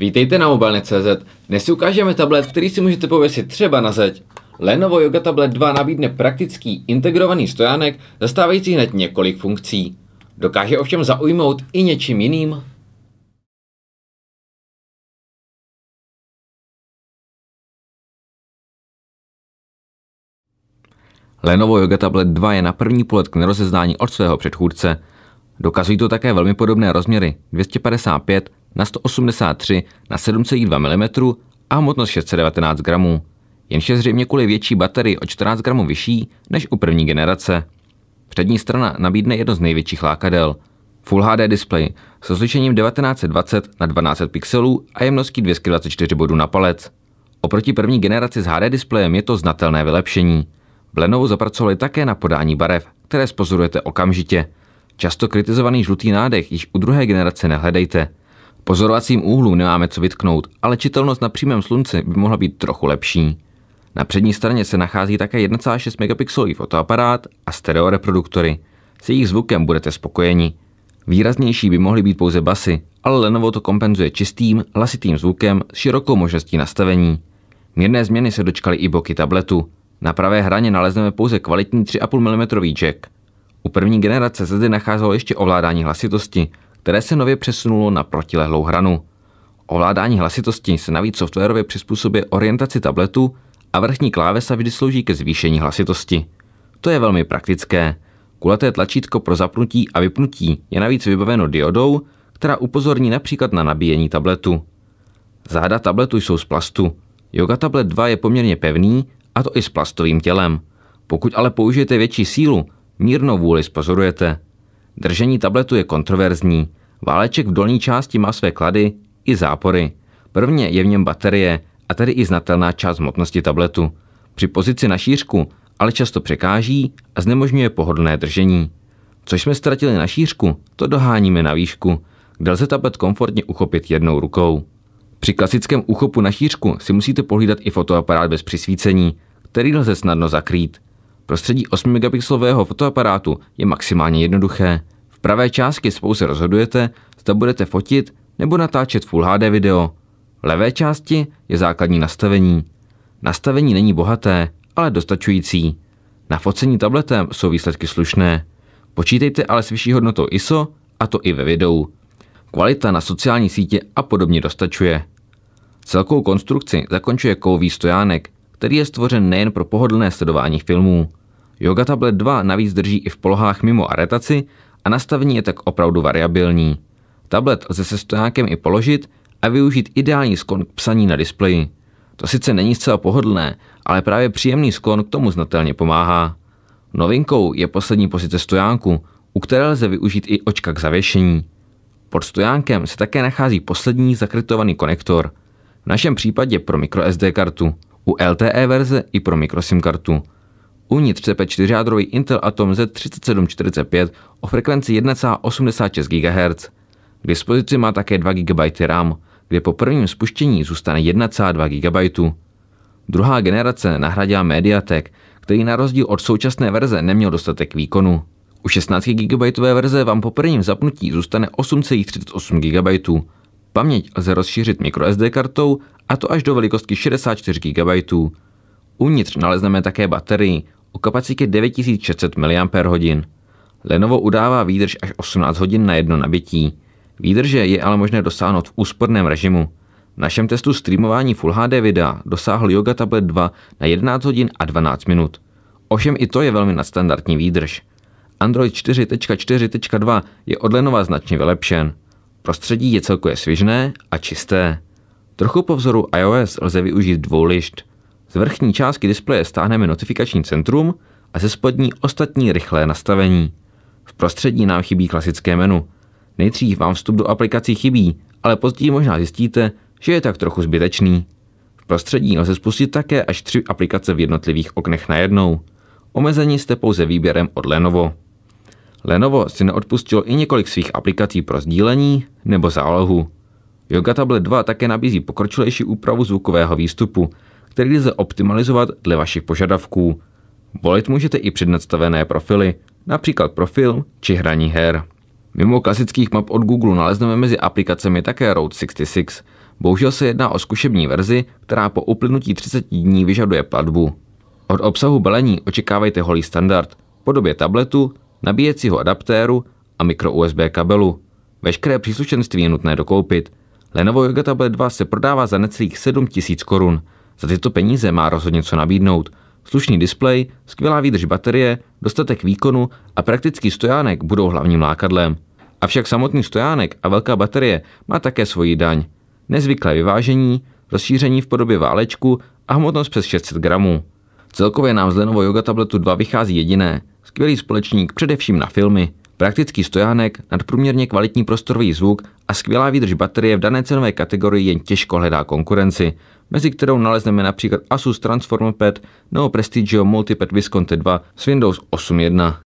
Vítejte na mobilny.cz. Dnes si ukážeme tablet, který si můžete pověsit třeba na zeď. Lenovo Yoga Tablet 2 nabídne praktický integrovaný stojánek zastávající hned několik funkcí. Dokáže ovšem zaujmout i něčím jiným. Lenovo Yoga Tablet 2 je na první pohled k nerozeznání od svého předchůdce. Dokazují to také velmi podobné rozměry 255 na 183 na 7,2 mm a hmotnost 619 gramů. Jenže zřejmě kvůli větší baterii o 14 gramů vyšší než u první generace. Přední strana nabídne jedno z největších lákadel. Full HD display s rozlišením 1920 na 12 pixelů a jemností 224 bodů na palec. Oproti první generaci s HD displejem je to znatelné vylepšení. Blenovu zapracovali také na podání barev, které spozorujete okamžitě. Často kritizovaný žlutý nádech již u druhé generace nehledejte – Pozorovacím úhlům nemáme co vytknout, ale čitelnost na přímém slunci by mohla být trochu lepší. Na přední straně se nachází také 1,6 megapixelový fotoaparát a stereoreproduktory. S jejich zvukem budete spokojeni. Výraznější by mohly být pouze basy, ale Lenovo to kompenzuje čistým, hlasitým zvukem s širokou možností nastavení. Mírné změny se dočkaly i boky tabletu. Na pravé hraně nalezneme pouze kvalitní 3,5 mm jack. U první generace se zde nacházelo ještě ovládání hlasitosti, které se nově přesunulo na protilehlou hranu. Ovládání hlasitosti se navíc softwarově přizpůsobuje orientaci tabletu a vrchní klávesa vždy slouží ke zvýšení hlasitosti. To je velmi praktické. Kulaté tlačítko pro zapnutí a vypnutí je navíc vybaveno diodou, která upozorní například na nabíjení tabletu. Záda tabletu jsou z plastu. Yoga Tablet 2 je poměrně pevný, a to i s plastovým tělem. Pokud ale použijete větší sílu, mírnou vůli spozorujete – Držení tabletu je kontroverzní. Váleček v dolní části má své klady i zápory. Prvně je v něm baterie, a tedy i znatelná část hmotnosti tabletu. Při pozici na šířku ale často překáží a znemožňuje pohodlné držení. Což jsme ztratili na šířku, to doháníme na výšku, kde lze tablet komfortně uchopit jednou rukou. Při klasickém uchopu na šířku si musíte pohlídat i fotoaparát bez přisvícení, který lze snadno zakrýt. Prostředí 8-megapixelového fotoaparátu je maximálně jednoduché. V pravé části se rozhodujete, zda budete fotit nebo natáčet Full HD video. V levé části je základní nastavení. Nastavení není bohaté, ale dostačující. Na focení tabletem jsou výsledky slušné. Počítejte ale s vyšší hodnotou ISO, a to i ve videu. Kvalita na sociální sítě a podobně dostačuje. Celkou konstrukci zakončuje kovový stojánek, který je stvořen nejen pro pohodlné sledování filmů. Yoga Tablet 2 navíc drží i v polohách mimo aretaci a nastavení je tak opravdu variabilní. Tablet lze se stojákem i položit a využít ideální skon k psaní na displeji. To sice není zcela pohodlné, ale právě příjemný skon k tomu znatelně pomáhá. Novinkou je poslední pozice stojánku, u které lze využít i očka k zavěšení. Pod stojánkem se také nachází poslední zakrytovaný konektor, v našem případě pro microSD kartu, u LTE verze i pro microSIM kartu. Uvnitř tepe čtyřjádrový Intel Atom Z3745 o frekvenci 1,86 GHz. K dispozici má také 2 GB RAM, kde po prvním spuštění zůstane 1,2 GB. Druhá generace nahradila Mediatek, který na rozdíl od současné verze neměl dostatek výkonu. U 16 GB verze vám po prvním zapnutí zůstane 8,38 GB. Paměť lze rozšířit microSD kartou a to až do velikosti 64 GB. Uvnitř nalezneme také baterii, o kapacitě 9600 mAh. Lenovo udává výdrž až 18 hodin na jedno nabití. Výdrže je ale možné dosáhnout v úsporném režimu. V našem testu streamování Full HD videa dosáhl Yoga Tablet 2 na 11 hodin a 12 minut. Ovšem i to je velmi nadstandardní výdrž. Android 4.4.2 je od Lenova značně vylepšen. Prostředí je celkově svižné a čisté. Trochu po vzoru iOS lze využít dvou lišt – z vrchní částky displeje stáhneme notifikační centrum a ze spodní ostatní rychlé nastavení. V prostředí nám chybí klasické menu. Nejdřív vám vstup do aplikací chybí, ale později možná zjistíte, že je tak trochu zbytečný. V prostředí lze spustit také až tři aplikace v jednotlivých oknech najednou. Omezení jste pouze výběrem od Lenovo. Lenovo si neodpustilo i několik svých aplikací pro sdílení nebo zálohu. Yoga Tablet 2 také nabízí pokročilejší úpravu zvukového výstupu, který lze optimalizovat dle vašich požadavků. Volit můžete i přednastavené profily, například profil či hraní her. Mimo klasických map od Google nalezneme mezi aplikacemi také Road 66. Bohužel se jedná o zkušební verzi, která po uplynutí 30 dní vyžaduje platbu. Od obsahu balení očekávejte holý standard, podobě tabletu, nabíjecího adaptéru a mikro USB kabelu. Veškeré příslušenství je nutné dokoupit. Lenovo Yoga Tablet 2 se prodává za necelých 7000 korun. Za tyto peníze má rozhodně co nabídnout. Slušný displej, skvělá výdrž baterie, dostatek výkonu a praktický stojánek budou hlavním lákadlem. Avšak samotný stojánek a velká baterie má také svoji daň. Nezvyklé vyvážení, rozšíření v podobě válečku a hmotnost přes 600 gramů. Celkově nám z Lenovo Yoga Tabletu 2 vychází jediné. Skvělý společník především na filmy. Praktický stojánek, nadprůměrně kvalitní prostorový zvuk a skvělá výdrž baterie v dané cenové kategorii jen těžko hledá konkurenci mezi kterou nalezneme například Asus Transformer Pad nebo Prestigio Multipad Visconti 2 s Windows 8.1.